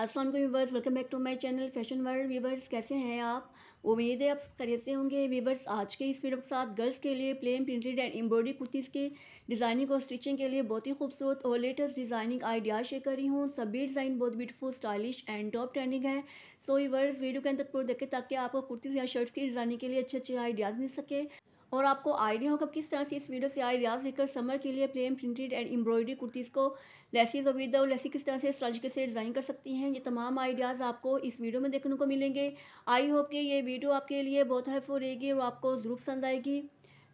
Aslam viewers welcome back to my channel fashion world viewers कैसे हैं आप उम्मीद है आप खरीद से होंगे व्यूवर्स आज के इस वीडियो के साथ गर्ल्स के लिए plain printed and embroidery kurtis के डिज़ाइनिंग और स्टिचिंग के लिए बहुत ही खूबसूरत और लेटेस्ट डिज़ाइनिंग आइडियाज शेयर कर रही हूँ सभी डिज़ाइन बहुत beautiful stylish and top trending है सो so, वीडियो के अंदर पूरा देखें ताकि आपको कुर्तीज़ या शर्ट्स की डिज़ाइनिंग के लिए अच्छे अच्छे आइडियाज़ मिल सके और आपको आइडिया होगा किस तरह से इस वीडियो से आइडियाज़ लेकर समर के लिए plain printed and embroidery kurtis को लेसिस और विद और लेसी किस तरह से सलज के से डिज़ाइन कर सकती हैं ये तमाम आइडियाज़ आपको इस वीडियो में देखने को मिलेंगे आई होप कि ये वीडियो आपके लिए बहुत हेल्पफुल रहेगी और आपको ज़रूर पसंद आएगी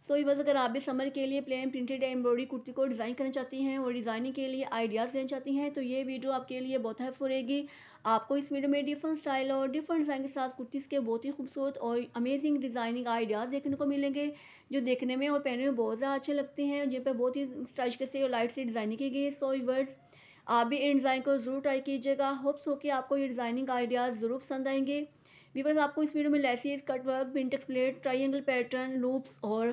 सो ये बस अगर आप भी समर के लिए प्लेन प्रिंटेड एम्ब्रॉयडरी कुर्ती को डिज़ाइन करना चाहती हैं और डिज़ाइनिंग के लिए आइडियाज़ लेना चाहती हैं तो ये वीडियो आपके लिए बहुत हेल्प रहेगी आपको इस वीडियो में डिफरेंट स्टाइल और डिफरेंट डिज़ाइन के साथ कुर्तीज़ के बहुत ही खूबसूरत और अमेजिंग डिज़ाइनिंग आइडियाज़ देखने को मिलेंगे जो देखने में और पहनने में बहुत ज़्यादा अच्छे लगते हैं जिन पर बहुत ही स्टाइल से और लाइट से डिज़ाइनिंग की गई है सो वर्ड्स आप भी इन डिज़ाइन को ज़रूर ट्राई कीजिएगा होप्स हो कि आपको ये डिज़ाइनिंग आइडियाज़ ज़रूर पसंद आएंगे वीवर्स आपको इस वीडियो में लेसिस कटवर्क वर्क प्रिंटेक्स प्लेट ट्राइंगल पैटर्न लूप्स और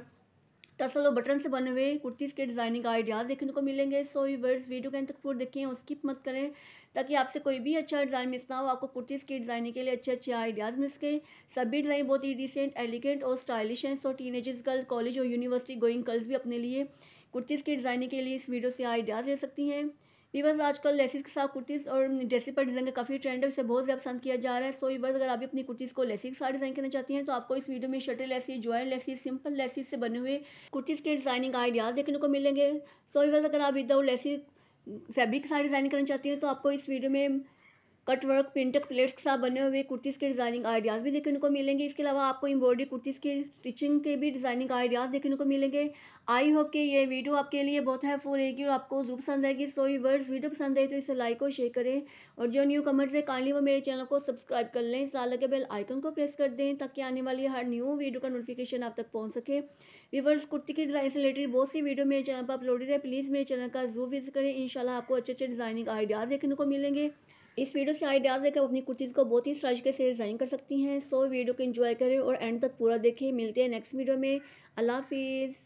टसल और बटन से बने हुए कुर्तीस के डिज़ाइनिंग आइडियाज़ देखने को मिलेंगे सो वीवर्स वीडियो के अंत तक पूरा देखें और स्किप मत करें ताकि आपसे कोई भी अच्छा डिज़ाइन मिस ना हो आपको कुर्तीस की डिज़ाइनिंग के लिए अच्छे अच्छे आइडियाज़ मिल सके सभी डिज़ाइन बहुत ही डिसेंट एलिगेंट और स्टाइलिश हैं so teenagers girls college और यूनिवर्सिटी गोइंग गर्ल्स भी अपने लिए कुर्तीज़ की डिज़ाइनिंग के लिए इस वीडियो से आइडियाज़ ले सकती हैं वीवर्स आजकल लेसिस के साथ कुर्तीज़ और ड्रेसिस पर डिज़ाइन का काफ़ी ट्रेंड है उसे बहुत ज़्यादा पसंद किया जा रहा है सो वीवर्स अगर आप भी अपनी कुर्तीज़ को लेसिस के साथ डिज़ाइन करना चाहती हैं तो आपको इस वीडियो में shutter laces join laces simple laces से बने हुए कुर्तीज़ के डिज़ाइनिंग आइडियाज़ देखने को मिलेंगे सो वीवर्स अगर आप विदाउट लेसिस फैब्रिक के साथ डिज़ाइन करना चाहती हैं तो आपको इस वीडियो में कटवर्क प्रिंट प्लेट्स के साथ बने हुए कुर्तीज़ के डिज़ाइनिंग आइडियाज़ भी देखने को मिलेंगे इसके अलावा आपको एम्ब्रॉयडरी कुर्तीज़ की स्टिचिंग के भी डिज़ाइनिंग आइडियाज़ देखने को मिलेंगे आई होप कि ये वीडियो आपके लिए बहुत हेल्पफुल रहेगी और आपको जरूर पसंद आएगी सो वर्ड्स वीडियो पसंद आए तो इसे लाइक और शेयर करें और जो न्यू कमेंट्स है काइंडली वो मेरे चैनल को सब्सक्राइब कर लें साल के बेल आइकन को प्रेस कर दें ताकि आने वाली हर न्यू वीडियो का नोटिफिकेशन आप तक पहुँच सके वीवर्स कुर्ती के डिज़ाइन से रिलेटेड बहुत सी वीडियो मेरे चैनल पर अपलोडेड है प्लीज़ मेरे चैनल का जरूर विजिट करें इन आपको अच्छे अच्छे डिज़ाइनिंग आइडियाज़ देखने को मिलेंगे इस वीडियो से आइडियाज़ लेकर अपनी कुर्तीज़ को बहुत ही स्टाइल से डिज़ाइन कर सकती हैं सो वीडियो को एंजॉय करें और एंड तक पूरा देखें मिलते हैं नेक्स्ट वीडियो में अल्लाह हाफिज़